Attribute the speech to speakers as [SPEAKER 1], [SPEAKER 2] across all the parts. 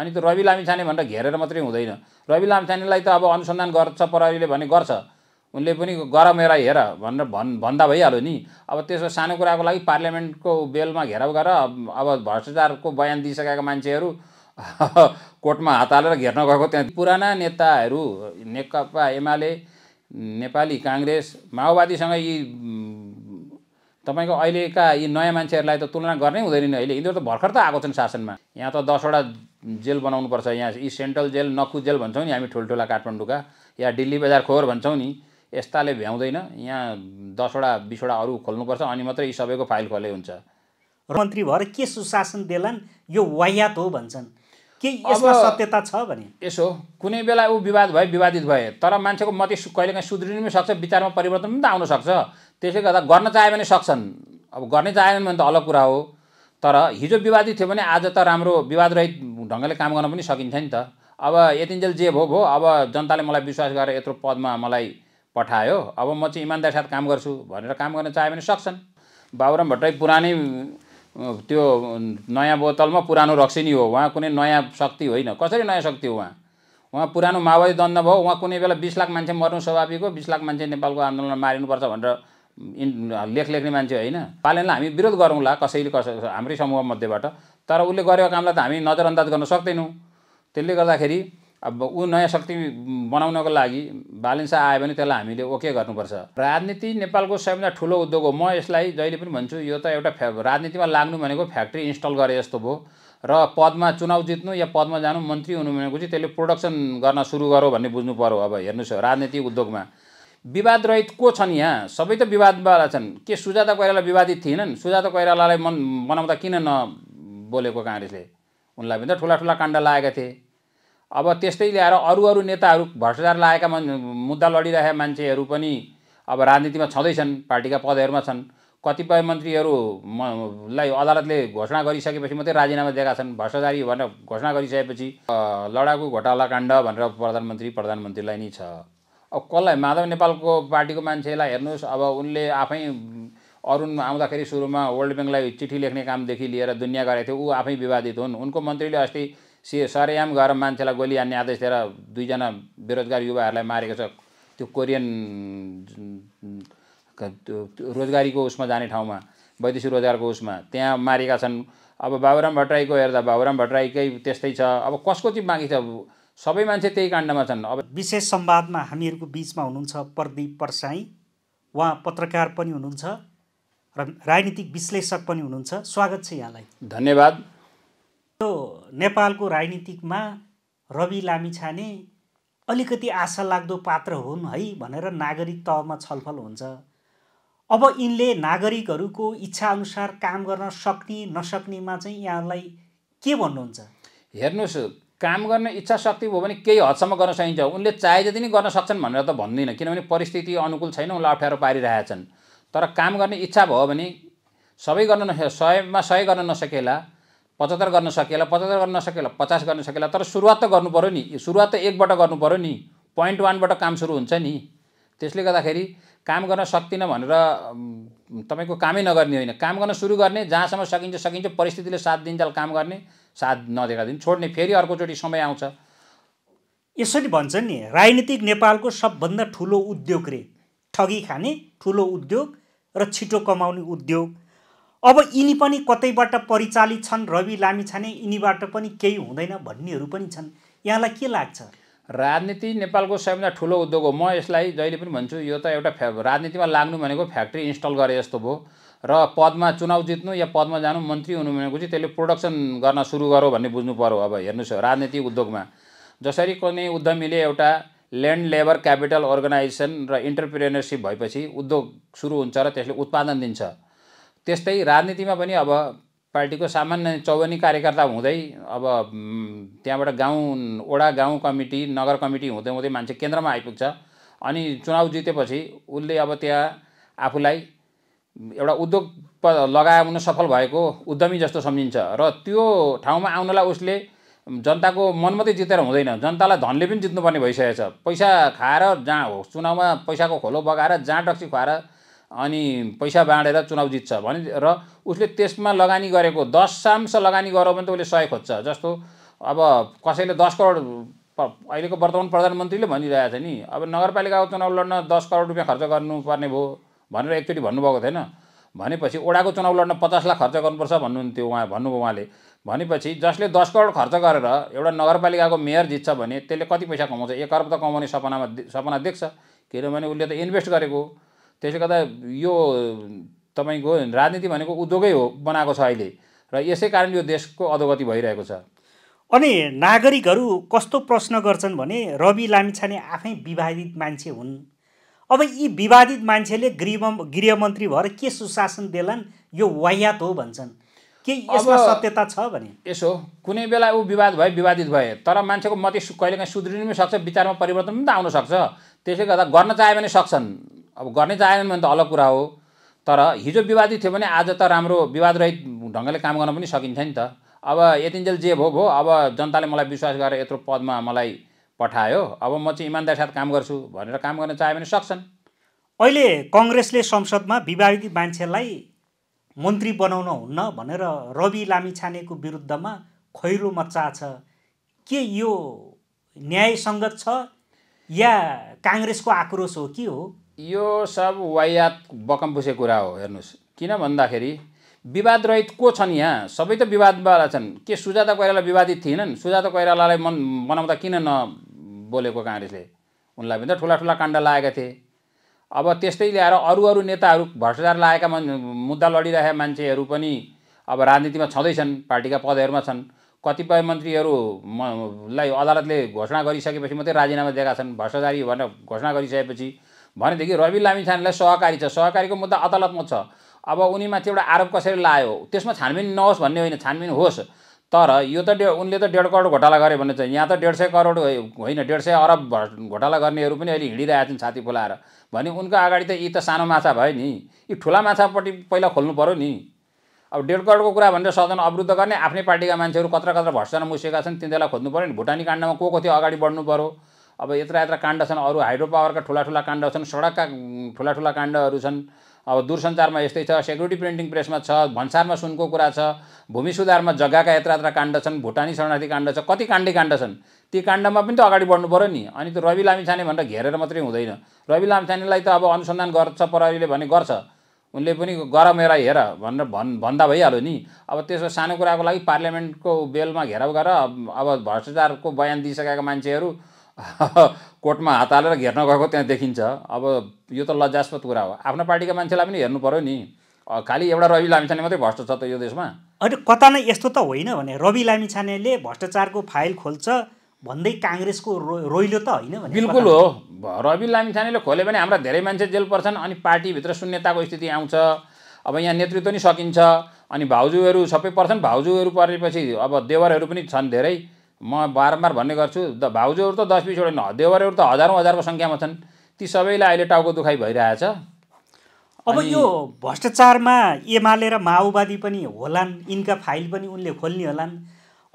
[SPEAKER 1] अनि त्यो रवि लामिछाने भनेर घेरेर मात्रै हुँदैन रवि लामिछानेलाई त अब अनुसन्धान गर्छ प्रहरीले भने गर्छ उनले पनि गर मेरा हेर भनेर भन् भन्दा भइहाल्यो नि अब त्यसो सानो कुराको लागि पार्लियामेन्टको बेलमा घेराउ गरेर अब भ्रष्टाचारको बयान दिइसकेका मान्छेहरू कोर्टमा हात हालेर घेर्न गएको त्यहाँ पुराना नेताहरू नेकपा एमाले नेपाली काङ्ग्रेस माओवादीसँग यी तपाईँको अहिलेका यी नयाँ मान्छेहरूलाई त तुलना गर्नै हुँदैन नि अहिले यिनीहरू त भर्खर त आएको छन् शासनमा यहाँ त दसवटा जेल बनाउनु पर्छ यहाँ यी सेन्ट्रल जेल नकु जेल भन्छौँ नि हामी ठुल्ठुला काठमाडौँका या दिल्ली बजार खोर भन्छौँ नि यस्ताले भ्याउँदैन यहाँ दसवटा बिसवटा अरू खोल्नुपर्छ अनि मात्रै यी सबैको फाइल
[SPEAKER 2] खोले हुन्छ मन्त्री भएर के सुशासन देलान् यो वायात हो भन्छन् के यसमा सत्यता छ भने यसो कुनै बेला ऊ विवाद भए विवादित भए तर मान्छेको मत
[SPEAKER 1] कहिलेकाहीँ सुध्रिनु पनि सक्छ विचारमा परिवर्तन पनि त आउन सक्छ त्यसै गर्दा गर्न चाह्यो भने सक्छन् अब गर्नै चाहेन भने त अलग कुरा हो तर हिजो विवादित थियो भने आज त राम्रो विवादरहित ढङ्गले काम गर्न पनि सकिन्थ्यो नि त अब यतिन्जेल जे भो भो अब जनताले मलाई विश्वास गरेर यत्रो पदमा मलाई पठायो अब म चाहिँ साथ काम गर्छु भनेर काम गर्न चाहे भने सक्छन् बाबुराम भट्टराई पुरानै त्यो नयाँ बोतलमा पुरानो रक्सी नै हो उहाँ कुनै नयाँ शक्ति होइन कसरी नयाँ शक्ति हो उहाँ उहाँ पुरानो माओवादी दण्ड भयो उहाँ कुनै बेला बिस लाख मान्छे मर्नु स्वाभाविक हो बिस लाख मान्छे नेपालको आन्दोलनमा मारिनुपर्छ भनेर लेख लेख्ने मान्छे होइन पालनलाई हामी विरोध गरौँला कसैले कसै हाम्रै समूह मध्येबाट तर उसले गरेको कामलाई त हामी नजरअन्दाज गर्न सक्दैनौँ त्यसले गर्दाखेरि अब ऊ नयाँ शक्ति बनाउनको लागि बालेन्सा आयो भने त्यसलाई हामीले ओके गर्नुपर्छ राजनीति नेपालको सबैभन्दा ठुलो उद्योग हो म यसलाई जहिले पनि भन्छु यो त एउटा फ्या राजनीतिमा लाग्नु भनेको फ्याक्ट्री इन्स्टल गरे जस्तो भयो र पदमा चुनाव जित्नु या पदमा जानु मन्त्री हुनु भनेको चाहिँ त्यसले प्रोडक्सन गर्न सुरु गरौँ भन्ने बुझ्नु पऱ्यो अब हेर्नुहोस् राजनीति उद्योगमा विवाद रहित को छन् यहाँ सबै त विवादवाला छन् के सुजाता कोइराला विवादित थिएनन् सुजाता कोइरालालाई मन बनाउँदा किन नबोलेको काङ्ग्रेसले उनलाई पनि त ठुला ठुला काण्ड लागेका थिए अब त्यस्तै ल्याएर अरू अरू नेताहरू भ्रष्टाचार लागेका मन मुद्दा लडिरहेका मान्छेहरू पनि अब राजनीतिमा छँदैछन् पार्टीका पदहरूमा छन् कतिपय मन्त्रीहरू मन्त्रीहरूलाई अदालतले घोषणा गरिसकेपछि मात्रै राजीनामा दिएका छन् भ्रष्टाचारी भनेर घोषणा गरिसकेपछि लडाकु घोटाला काण्ड भनेर प्रधानमन्त्री प्रधानमन्त्रीलाई नै छ अब कसलाई माधव नेपालको पार्टीको मान्छेलाई हेर्नुहोस् अब उनले आफै अरुण आउँदाखेरि सुरुमा वर्ल्ड ब्याङ्कलाई चिठी लेख्ने कामदेखि लिएर दुनियाँ गरेको थियो ऊ आफै विवादित हुन् उनको मन्त्रीले अस्ति सि सरयाम गएर मान्छेलाई गोली हान्ने आदेश दिएर दुईजना बेरोजगार युवाहरूलाई मारेको छ त्यो कोरियन रोजगारीको उसमा जाने ठाउँमा वैदेशिक रोजगारको उसमा त्यहाँ मारेका छन् अब बाबुराम भट्टराईको हेर्दा बाबुराम भट्टराईकै त्यस्तै छ
[SPEAKER 2] अब कसको चाहिँ बाँकी छ सबै मान्छे त्यही काण्डमा छन् अब विशेष संवादमा हामीहरूको बिचमा हुनुहुन्छ प्रदीप परसाई उहाँ पत्रकार पनि हुनुहुन्छ र राजनीतिक विश्लेषक पनि हुनुहुन्छ स्वागत छ यहाँलाई धन्यवाद यो नेपालको राजनीतिकमा रवि लामिछाने अलिकति आशा लाग्दो पात्र हुन् है भनेर नागरिक तहमा छलफल हुन्छ अब यिनले नागरिकहरूको इच्छाअनुसार काम गर्न सक्ने नसक्नेमा चाहिँ यहाँलाई के भन्नुहुन्छ हेर्नुहोस्
[SPEAKER 1] काम गर्ने इच्छा शक्ति भयो भने केही हदसम्म गर्न सकिन्छ उनले चाहे जति नै गर्न सक्छन् भनेर त भन्दिनँ किनभने परिस्थिति अनुकूल छैन उनलाई अप्ठ्यारो छन् तर काम गर्ने इच्छा भयो भने सबै गर्न नसके सयमा सय गर्न नसकेला पचहत्तर गर्न सकेला पचहत्तर गर्न नसकेला पचास गर्न सकेला तर सुरुवात त गर्नु पऱ्यो नि सुरुवात त एकबाट गर्नु पऱ्यो नि पोइन्ट वानबाट काम सुरु हुन्छ नि त्यसले गर्दाखेरि काम गर्न सक्दिनँ भनेर तपाईँको कामै नगर्ने होइन काम गर्न सुरु गर्ने जहाँसम्म सकिन्छ सकिन्छ परिस्थितिले साथ दिन्छ काम गर्ने साथ नदिएका दिन छोड्ने फेरि
[SPEAKER 2] अर्कोचोटि समय आउँछ यसरी भन्छन् नि राजनीतिक नेपालको सबभन्दा ठुलो उद्योग रे ठगी खाने ठुलो उद्योग र छिटो कमाउने उद्योग अब यिनी पनि कतैबाट परिचालित छन् रवि लामी छाने यिनीबाट पनि केही हुँदैन भन्नेहरू पनि छन् यहाँलाई के लाग्छ राजनीति नेपालको सबैभन्दा ठुलो उद्योग हो म यसलाई
[SPEAKER 1] जहिले पनि भन्छु यो त एउटा फ्या राजनीतिमा लाग्नु भनेको फ्याक्ट्री इन्स्टल गरे जस्तो भयो र पदमा चुनाव जित्नु या पदमा जानु मन्त्री हुनु भनेपछि त्यसले प्रोडक्सन गर्न सुरु गरौँ भन्ने बुझ्नु पऱ्यो अब हेर्नुहोस् राजनीतिक उद्योगमा जसरी कुनै उद्यमीले एउटा ल्यान्ड लेबर क्यापिटल अर्गनाइजेसन र इन्टरप्रेनरसिप भएपछि उद्योग सुरु हुन्छ र त्यसले उत्पादन दिन्छ त्यस्तै राजनीतिमा पनि अब पार्टीको सामान्य चौवनी कार्यकर्ता हुँदै अब त्यहाँबाट गाउँ वडा गाउँ कमिटी नगर कमिटी हुँदै हुँदै मान्छे केन्द्रमा आइपुग्छ अनि चुनाव जितेपछि उसले अब त्यहाँ आफूलाई एउटा उद्योग लगायो हुन सफल भएको उद्यमी जस्तो सम्झिन्छ र त्यो ठाउँमा आउनलाई उसले जनताको मन मात्रै जितेर हुँदैन जनतालाई धनले पनि जित्नुपर्ने भइसकेको छ पैसा खाएर जहाँ हो चुनावमा पैसाको खोलो बगाएर जहाँ डक्सी खुवाएर अनि पैसा बाँडेर चुनाव जित्छ भने र उसले त्यसमा लगानी गरेको दस सांश लगानी गर्यो भने त उसले सहयोग खोज्छ जस्तो अब कसैले दस करोड अहिलेको वर्तमान प्रधानमन्त्रीले भनिरहेको छ नि अब नगरपालिकाको चुनाव लड्न दस करोड रुपियाँ खर्च गर्नुपर्ने भयो भनेर एकचोटि भन्नुभएको थिएन भनेपछि ओडाको चुनाव लड्न पचास लाख खर्च गर्नुपर्छ भन्नुहुन्थ्यो उहाँ भन्नुभयो उहाँले भनेपछि जसले दस करोड खर्च गरेर एउटा नगरपालिकाको मेयर जित्छ भने त्यसले कति पैसा कमाउँछ एक अर्ब त कमाउने सपनामा सपना देख्छ किनभने उसले त इन्भेस्ट गरेको त्यसले गर्दा यो तपाईँको राजनीति भनेको उद्योगै हो बनाएको छ अहिले र यसै कारण यो देशको अधोगति भइरहेको छ
[SPEAKER 2] अनि नागरिकहरू कस्तो प्रश्न गर्छन् भने रवि लामिछाने आफै विवादित मान्छे हुन् अब यी विवादित मान्छेले गृह गृहमन्त्री भएर के सुशासन देलान् यो वायात हो भन्छन् के यसमा सत्यता छ भने यसो कुनै बेला ऊ विवाद भयो विवादित
[SPEAKER 1] भए तर मान्छेको मत कहिलेकाहीँ सुध्रिनु पनि सक्छ विचारमा परिवर्तन पनि त आउन सक्छ त्यसले गर्दा गर्न चाह्यो भने सक्छन् अब गर्नै चाहेनन् भने त अलग कुरा हो तर हिजो विवादित थियो भने आज त राम्रो विवादरहित ढङ्गले काम गर्न पनि सकिन्छ नि त अब यतिन्जेल जे भो भो अब जनताले मलाई विश्वास गरेर यत्रो पदमा मलाई पठायो अब म चाहिँ इमान्दारी साथ काम गर्छु भनेर काम गर्न चाह्यो भने
[SPEAKER 2] सक्छन् अहिले कङ्ग्रेसले संसदमा विवाहित मान्छेलाई मन्त्री बनाउन हुन्न भनेर रवि लामिछानेको विरुद्धमा खैरो मच्चा छ के यो न्यायसङ्गत छ या काङ्ग्रेसको आक्रोश हो के हो
[SPEAKER 1] यो सब वायात बकम्पुसे कुरा हो हेर्नुहोस् किन भन्दाखेरि विवादरहित को छन् यहाँ सबै त विवादवाला छन् के सुजाता कोइराला विवादित थिएनन् सुजाता कोइरालालाई मन बनाउँदा किन न बोलेको काङ्ग्रेसले उनलाई पनि त ठुला ठुला काण्ड लागेका थिए अब त्यस्तै ल्याएर अरू अरू नेताहरू भ्रष्टाचार लागेका मुद्दा लडिरहेका मान्छेहरू पनि अब राजनीतिमा छँदैछन् पार्टीका पदहरूमा छन् कतिपय मन्त्रीहरू लाई अदालतले घोषणा गरिसकेपछि मात्रै राजीनामा दिएका छन् भ्रष्टाचारी भनेर घोषणा गरिसकेपछि भनेदेखि रवि लामिछानेलाई सहकारी छ सहकारीको मुद्दा अदालतमा छ अब उनीमाथि एउटा आरोप कसरी लायो त्यसमा छानबिन नहोस् भन्ने होइन छानबिन होस् तर यो त डे उनले त डेढ करोड घोटाला गरे भने चाहिँ यहाँ त डेढ सय करोड होइन डेढ सय अरब घोटाला गर्नेहरू पनि अहिले हिँडिरहेका छन् छाती फुलाएर भने उनको अगाडि त यी त सानो माछा भयो नि यी ठुला माछापट्टि पहिला खोल्नु पऱ्यो नि अब डेढ करोडको कुरा भनेर सदन अवरुद्ध गर्ने आफ्नै पार्टीका मान्छेहरू कत्र कत्र भर्सन मुसेका छन् तिनीहरूलाई खोज्नु पऱ्यो नि भुटानी काण्डमा को को थियो अगाडि बढ्नु पऱ्यो अब यत्र यत्र काण्ड छन् अरू हाइड्रो पावरका ठुला ठुला काण्ड छन् सडकका ठुला ठुला काण्डहरू छन् अब दूरसञ्चारमा यस्तै छ सेक्युरिटी प्रिन्टिङ प्रेसमा छ भन्सारमा सुनको कुरा छ भूमि सुधारमा जग्गाका यत्रा यत्रा काण्ड छन् भुटानी शरणार्थी काण्ड छ कति काण्डी काण्ड छन् ती काण्डमा पनि त अगाडि बढ्नु पऱ्यो नि अनि त्यो रवि लामिछाने भनेर घेरेर मात्रै हुँदैन रवि लामिछानेलाई त अब अनुसन्धान गर्छ प्रहरीले भने गर्छ उनले पनि गर मेरा हेर भनेर भन् भन्दा भइहाल्यो नि अब त्यसो सानो कुराको लागि पार्लियामेन्टको बेलमा घेराउ गरेर अब भ्रष्टाचारको बयान दिइसकेका मान्छेहरू कोर्टमा हात हालेर घेर्न गएको त्यहाँ देखिन्छ अब यो त लज्जास्पद कुरा हो आफ्नो पार्टीका मान्छेलाई पनि हेर्नु पऱ्यो नि खालि एउटा रवि लामिछाने मात्रै भ्रष्ट छ त यो देशमा
[SPEAKER 2] अहिले कता नै यस्तो त होइन भने रवि लामिछानेले भ्रष्टाचारको फाइल खोल्छ भन्दै काङ्ग्रेसको रो रोइलो त होइन बिल्कुल हो
[SPEAKER 1] रवि लामिछानेले खोल्यो भने हाम्रा धेरै मान्छे जेल पर्छन् अनि पार्टीभित्र शून्यताको स्थिति आउँछ अब यहाँ नेतृत्व नि सकिन्छ अनि भाउजूहरू सबै पर्छन् भाउजूहरू परेपछि अब देवरहरू पनि छन् धेरै म बारम्बार भन्ने गर्छु द भाउजूहरू त दस बिसवटा न देवरहरू त हजारौँ हजारको सङ्ख्यामा छन् ती सबैलाई अहिले टाउको दुखाइ भइरहेछ
[SPEAKER 2] अब यो भ्रष्टाचारमा एमाले र माओवादी पनि होलान् यिनका फाइल पनि उनले खोल्ने होलान्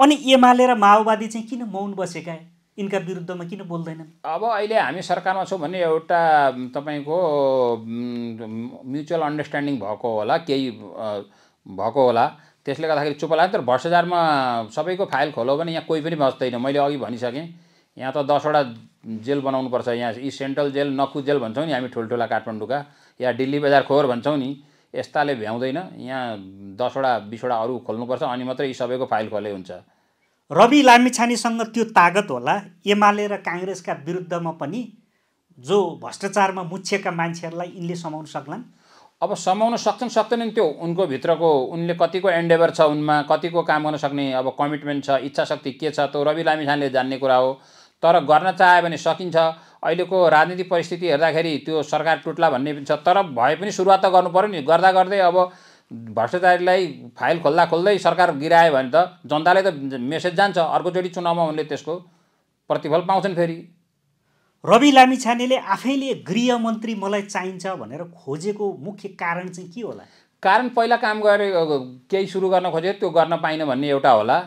[SPEAKER 2] अनि एमाले र माओवादी चाहिँ किन मौन बसेका यिनका विरुद्धमा किन बोल्दैनन्
[SPEAKER 1] अब अहिले हामी सरकारमा छौँ भने एउटा तपाईँको म्युचुअल अन्डरस्ट्यान्डिङ भएको होला केही भएको होला त्यसले गर्दाखेरि चुप लाग्यो तर भ्रष्टाचारमा सबैको फाइल खोलो भने यहाँ कोही पनि बस्दैन मैले अघि भनिसकेँ यहाँ त दसवटा जेल बनाउनुपर्छ यहाँ यी सेन्ट्रल जेल नक्कु जेल भन्छौँ नि हामी ठुल्ठुला काठमाडौँका या दिल्ली बजार खोर भन्छौँ नि यस्ताले भ्याउँदैन यहाँ दसवटा बिसवटा अरू खोल्नुपर्छ अनि मात्रै यी सबैको फाइल खोले हुन्छ
[SPEAKER 2] रवि लामिछानेसँग त्यो तागत होला एमाले र काङ्ग्रेसका विरुद्धमा पनि जो भ्रष्टाचारमा मुछिएका मान्छेहरूलाई यिनले समाउन सक्लान् अब समाउन सक्छन् सक्दैनन् त्यो उनको भित्रको
[SPEAKER 1] उनले कतिको एन्डेभर छ उनमा कतिको काम गर्न सक्ने अब कमिटमेन्ट छ इच्छा शक्ति के छ त्यो रवि लामिछानेले जान्ने कुरा हो तर गर्न चाह्यो भने सकिन्छ अहिलेको राजनीतिक परिस्थिति हेर्दाखेरि त्यो सरकार टुट्ला भन्ने पनि छ तर भए पनि सुरुवात त पऱ्यो नि गर्दा गर्दै अब भ्रष्टाचारीलाई फाइल खोल्दा खोल्दै सरकार गिरायो भने त जनताले त मेसेज जान्छ अर्कोचोटि चुनावमा उनले
[SPEAKER 2] त्यसको प्रतिफल पाउँछन् फेरि रवि लामिछानेले आफैले गृहमन्त्री मलाई चाहिन्छ भनेर खोजेको मुख्य कारण चाहिँ के होला कारण पहिला काम गरे
[SPEAKER 1] केही सुरु गर्न खोज्यो त्यो गर्न पाइनँ भन्ने एउटा होला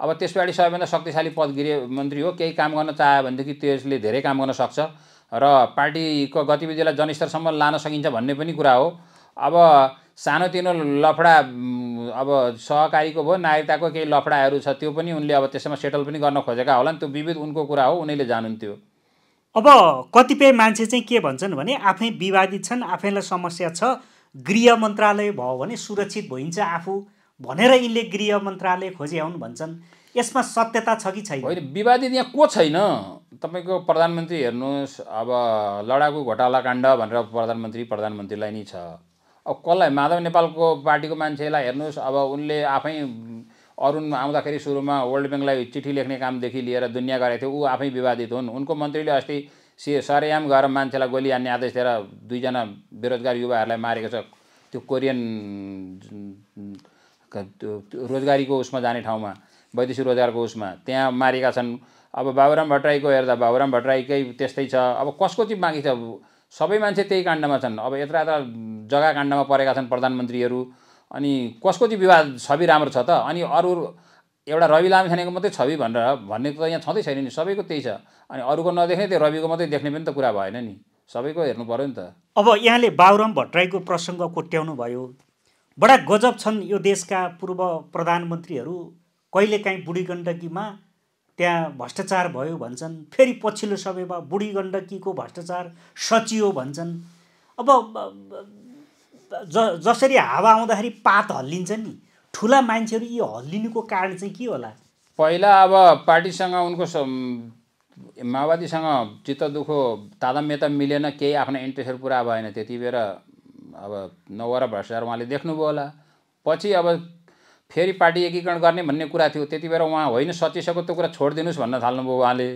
[SPEAKER 1] अब त्यस पछाडि सबैभन्दा शक्तिशाली पद गृहमन्त्री हो केही काम गर्न चाह्यो भनेदेखि त्यसले धेरै काम गर्न सक्छ र पार्टीको गतिविधिलाई जनस्तरसम्म लान सकिन्छ भन्ने पनि कुरा हो अब सानोतिनो लफडा अब सहकारीको भयो नागरिकताको केही लफडाहरू छ त्यो पनि उनले अब त्यसैमा सेटल पनि गर्न
[SPEAKER 2] खोजेका होला नि त्यो विविध उनको कुरा हो उनीले जानुहुन्थ्यो अब कतिपय मान्छे चाहिँ के भन्छन् भने आफै विवादित छन् आफैलाई समस्या छ गृह मन्त्रालय भयो भने सुरक्षित भइन्छ आफू भनेर यिनले गृह मन्त्रालय खोजे आउनु भन्छन् यसमा सत्यता छ कि छैन होइन विवादित यहाँ को छैन
[SPEAKER 1] तपाईँको प्रधानमन्त्री हेर्नुहोस् अब लडाकु घोटाला काण्ड भनेर प्रधानमन्त्री प्रधानमन्त्रीलाई नै छ अब कसलाई माधव नेपालको पार्टीको मान्छेलाई हेर्नुहोस् अब उनले आफै अरुण आउँदाखेरि सुरुमा वर्ल्ड ब्याङ्कलाई चिठी लेख्ने कामदेखि लिएर दुनियाँ गरेको थियो ऊ आफै विवादित हुन् उनको मन्त्रीले अस्ति सि सरयाम गएर मान्छेलाई गोली हान्ने आदेश दिएर दुईजना बेरोजगार युवाहरूलाई मारेको छ त्यो कोरियन रोजगारीको उसमा जाने ठाउँमा वैदेशिक रोजगारको उसमा त्यहाँ मारेका छन् अब बाबुराम भट्टराईको हेर्दा बाबुराम भट्टराईकै त्यस्तै छ अब कसको चाहिँ बाँकी छ सबै मान्छे त्यही काण्डमा छन् अब यत्र यत्र जग्गा काण्डमा परेका छन् प्रधानमन्त्रीहरू अनि कसको चाहिँ विवाह छवि राम्रो छ त अनि अरू एउटा रवि लामिछानेको मात्रै छवि भनेर भन्ने त यहाँ छँदै छैन नि सबैको त्यही छ अनि अरूको नदेख्ने त्यो रविको मात्रै देख्ने पनि त कुरा भएन नि सबैको हेर्नु
[SPEAKER 2] पऱ्यो नि त अब यहाँले बाबुराम भट्टराईको प्रसङ्ग कोट्याउनु भयो बडा गजब छन् यो देशका पूर्व प्रधानमन्त्रीहरू कहिलेकाहीँ बुढी गण्डकीमा त्यहाँ भ्रष्टाचार भयो भन्छन् फेरि पछिल्लो समयमा बुढी गण्डकीको भ्रष्टाचार सचियो भन्छन् अब ज जसरी हावा आउँदाखेरि पात हल्लिन्छ नि ठुला मान्छेहरू यो हल्लिनुको कारण चाहिँ के होला
[SPEAKER 1] पहिला अब पार्टीसँग उनको माओवादीसँग चित्त दुखो तादाम्यता मिलेन केही आफ्नो इन्ट्रेस्टहरू पुरा भएन त्यति बेर अब नवर भ्रष्टाचार उहाँले देख्नुभयो होला पछि अब फेरि पार्टी एकीकरण गर्ने भन्ने कुरा थियो त्यति बेर उहाँ होइन सचिसको त्यो कुरा छोडिदिनुहोस् भन्न थाल्नुभयो उहाँले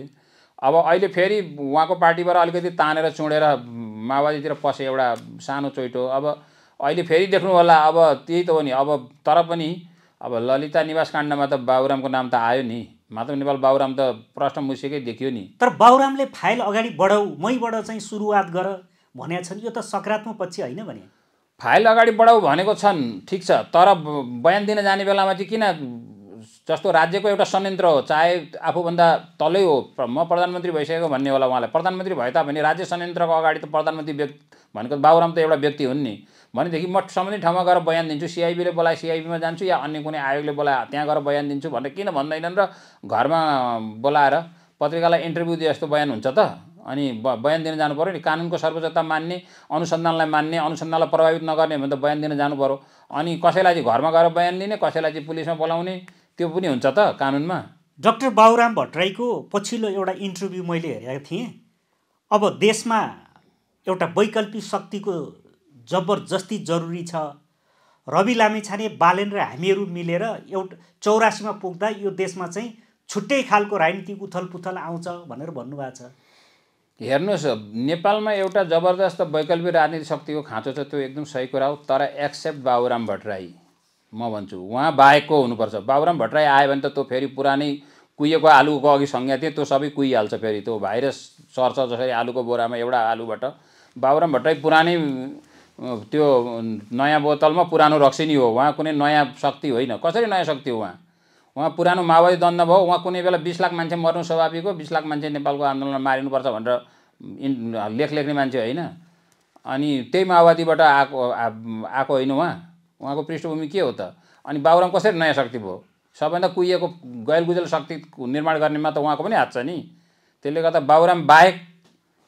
[SPEAKER 1] अब अहिले फेरि उहाँको पार्टीबाट अलिकति तानेर चुँडेर माओवादीतिर पसे एउटा सानो चोइटो अब अहिले फेरि देख्नु होला अब त्यही त हो नि अब तर पनि अब ललिता निवास काण्डमा त बाबुरामको नाम त आयो नि माधव नेपाल बाबुराम त प्रश्न मुसेकै देखियो नि
[SPEAKER 2] तर बाबुरामले फाइल अगाडि बढाऊ मैबाट चाहिँ सुरुवात गर भने छन् यो त सकारात्मक पक्ष होइन भने
[SPEAKER 1] फाइल अगाडि बढाऊ भनेको छन् ठिक छ तर बयान दिन जाने बेलामा चाहिँ किन जस्तो राज्यको एउटा संयन्त्र हो चाहे आफूभन्दा तलै हो म प्रधानमन्त्री भइसकेको भन्ने होला उहाँलाई प्रधानमन्त्री भए तापनि राज्य संयन्त्रको अगाडि त प्रधानमन्त्री व्यक्ति भनेको बाबुराम त एउटा व्यक्ति हुन् नि भनेदेखि म सम्बन्धित ठाउँमा गएर बयान दिन्छु सिआइबीले बोलाए सिआइबीमा जान्छु या अन्य कुनै आयोगले बोलाए त्यहाँ गएर बयान दिन्छु भनेर किन भन्दैनन् र घरमा बोलाएर पत्रिकालाई इन्टरभ्यू दिए जस्तो बयान हुन्छ त अनि बयान दिन जानु पऱ्यो नि कानुनको सर्वोच्चता मान्ने अनुसन्धानलाई मान्ने अनुसन्धानलाई प्रभावित नगर्ने भने त बयान दिन जानु पऱ्यो अनि कसैलाई चाहिँ घरमा
[SPEAKER 2] गएर बयान दिने कसैलाई चाहिँ पुलिसमा बोलाउने त्यो पनि हुन्छ त कानुनमा डक्टर बाबुराम भट्टराईको पछिल्लो एउटा इन्टरभ्यू मैले हेरेको थिएँ अब देशमा एउटा वैकल्पिक शक्तिको जबरजस्ती जरुरी छ रवि लामिछाने बालेन र हामीहरू मिलेर एउटा चौरासीमा पुग्दा यो देशमा चाहिँ छुट्टै खालको राजनीतिक उथल पुथल आउँछ भनेर भन्नुभएको छ
[SPEAKER 1] हेर्नुहोस् नेपालमा एउटा जबरजस्त वैकल्पिक राजनीतिक शक्तिको खाँचो छ त्यो एकदम सही कुरा हो तर एक्सेप्ट बाबुराम भट्टराई म भन्छु उहाँ बाहेकको हुनुपर्छ बाबुराम भट्टराई आयो भने त त्यो फेरि पुरानै कुहिएको आलुको अघि संज्ञा थियो त्यो सबै कुहिहाल्छ फेरि त्यो भाइरस सर्छ जसरी आलुको बोरामा एउटा आलुबाट बाबुराम भट्टराई पुरानै त्यो नयाँ बोतलमा पुरानो रक्सी नै हो उहाँ कुनै नयाँ शक्ति होइन कसरी नयाँ शक्ति हो उहाँ उहाँ पुरानो माओवादी दण्ड भयो उहाँ कुनै बेला बिस लाख मान्छे मर्नु स्वाभाविक हो बिस लाख मान्छे नेपालको आन्दोलनमा मारिनुपर्छ भनेर लेख लेख्ने मान्छे होइन अनि त्यही माओवादीबाट आएको आएको होइन उहाँ उहाँको पृष्ठभूमि के हो त अनि बाबुराम कसरी नयाँ शक्ति भयो सबभन्दा कुहिएको गैलगुजेल शक्ति निर्माण गर्नेमा त उहाँको पनि हात छ नि त्यसले गर्दा बाबुराम बाहेक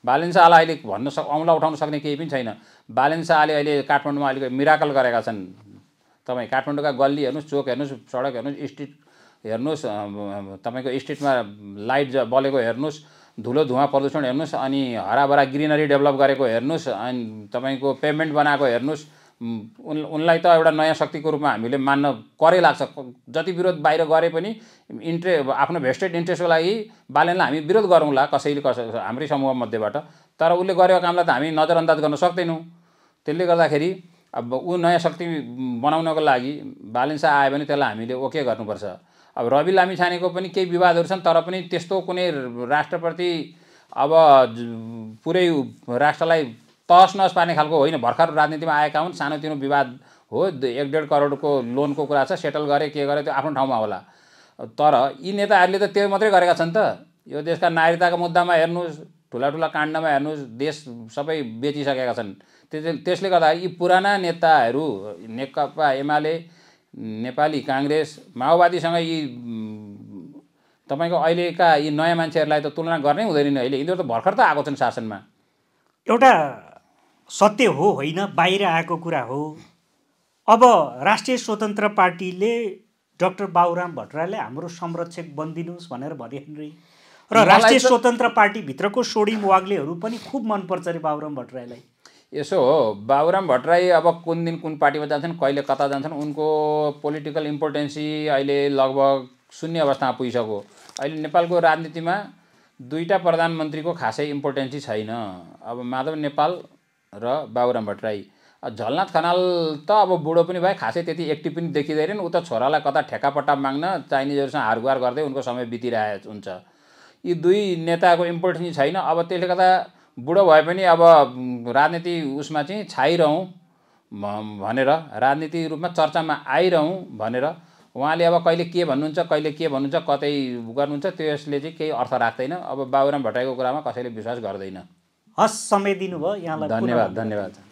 [SPEAKER 1] बालेन्सालाई अहिले भन्न सक औँला उठाउन सक्ने केही पनि छैन आले अहिले काठमाडौँमा अलिक मिराकल गरेका छन् तपाईँ काठमाडौँका गल्ली हेर्नुहोस् चोक हेर्नुहोस् सडक हेर्नुहोस् स्ट्रिट हेर्नुहोस् तपाईँको स्ट्रिटमा लाइट ज बलेको हेर्नुहोस् धुलो धुवा प्रदूषण हेर्नुहोस् अनि हराभरा ग्रिनरी डेभलप गरेको हेर्नुहोस् अनि तपाईँको पेमेन्ट बनाएको हेर्नुहोस् उन उनलाई त एउटा नयाँ शक्तिको रूपमा हामीले मान्न करै लाग्छ जति विरोध बाहिर गरे पनि इन्ट्रे आफ्नो भेस्टेड इन्ट्रेस्टको लागि बालनलाई हामी विरोध गरौँला कसैले कसै हाम्रै समूह मध्येबाट तर उसले गरेको कामलाई त हामी नजरअन्दाज गर्न सक्दैनौँ त्यसले गर्दाखेरि अब ऊ नयाँ शक्ति बनाउनको लागि बालेन्सा शाह आयो भने त्यसलाई हामीले ओके गर्नुपर्छ अब रवि लामिछानेको पनि केही विवादहरू छन् तर पनि त्यस्तो कुनै राष्ट्रप्रति अब पुरै राष्ट्रलाई तहस नहस पार्ने खालको होइन भर्खर राजनीतिमा आएका हुन् सानोतिनो विवाद हो एक डेढ करोडको लोनको कुरा छ सेटल गरे के गरे त्यो आफ्नो ठाउँमा होला तर यी नेताहरूले त त्यो मात्रै गरेका छन् त यो देशका नागरिकताको मुद्दामा हेर्नुहोस् ठुला ठुला काण्डमा हेर्नुहोस् देश सबै बेचिसकेका छन् त्यसले गर्दा यी पुराना नेताहरू नेकपा एमाले नेपाली काङ्ग्रेस माओवादीसँग यी तपाईँको अहिलेका
[SPEAKER 2] यी नयाँ मान्छेहरूलाई त तुलना गर्नै हुँदैन अहिले यिनीहरू त भर्खर त आएको छन् शासनमा एउटा सत्य हो होइन बाहिर आएको कुरा हो अब राष्ट्रिय स्वतन्त्र पार्टीले डक्टर बाबुराम भट्टराईलाई हाम्रो संरक्षक बनिदिनुहोस् भनेर भनेन रे र राष्ट्रिय स्वतन्त्र पार्टीभित्रको सोडिङ वाग्लेहरू पनि खुब मनपर्छ अरे बाबुराम भट्टराईलाई
[SPEAKER 1] यसो हो बाबुराम भट्टराई अब कुन दिन कुन पार्टीमा जान्छन् कहिले कता जान्छन् उनको पोलिटिकल इम्पोर्टेन्सी अहिले लगभग शून्य अवस्थामा पुगिसक्यो अहिले नेपालको राजनीतिमा दुईवटा प्रधानमन्त्रीको खासै इम्पोर्टेन्सी छैन अब माधव नेपाल र बाबुराम भट्टराई झलनाथ खनाल त अब बुढो पनि भयो खासै त्यति एक्टिभ पनि देखिँदैनन् ऊ त छोरालाई कता ठेकापट्टा माग्न चाइनिजहरूसँग हारगुहार गर्दै उनको समय बितिरहेको हुन्छ यी दुई नेताको इम्पोर्टेन्स छैन अब त्यसले गर्दा बुढो भए पनि अब राजनीति उसमा चाहिँ छाइरहँ भनेर राजनीति रूपमा चर्चामा आइरहँ भनेर उहाँले अब कहिले के भन्नुहुन्छ कहिले के भन्नुहुन्छ कतै गर्नुहुन्छ त्यसले चाहिँ
[SPEAKER 2] केही अर्थ राख्दैन अब बाबुराम भट्टराईको कुरामा कसैले विश्वास गर्दैन हस् समय दिनुभयो यहाँलाई धन्यवाद धन्यवाद